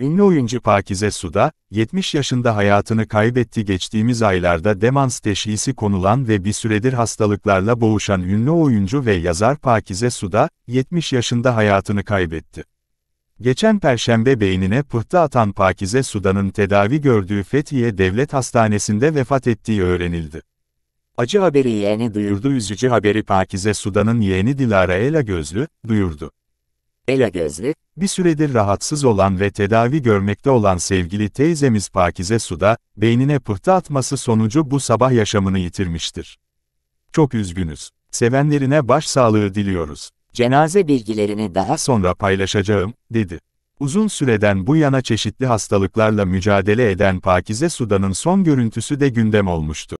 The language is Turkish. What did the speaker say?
Ünlü oyuncu Pakize Suda, 70 yaşında hayatını kaybetti geçtiğimiz aylarda demans teşhisi konulan ve bir süredir hastalıklarla boğuşan ünlü oyuncu ve yazar Pakize Suda, 70 yaşında hayatını kaybetti. Geçen perşembe beynine pıhtı atan Pakize Suda'nın tedavi gördüğü Fethiye Devlet Hastanesi'nde vefat ettiği öğrenildi. Acı haberi yeğeni duyurdu üzücü haberi Pakize Suda'nın yeğeni Dilara Ela Gözlü, duyurdu. Ela Gezli, bir süredir rahatsız olan ve tedavi görmekte olan sevgili teyzemiz Pakize Suda, beynine pıhtı atması sonucu bu sabah yaşamını yitirmiştir. Çok üzgünüz. Sevenlerine başsağlığı diliyoruz. Cenaze bilgilerini daha sonra paylaşacağım, dedi. Uzun süreden bu yana çeşitli hastalıklarla mücadele eden Pakize Suda'nın son görüntüsü de gündem olmuştu.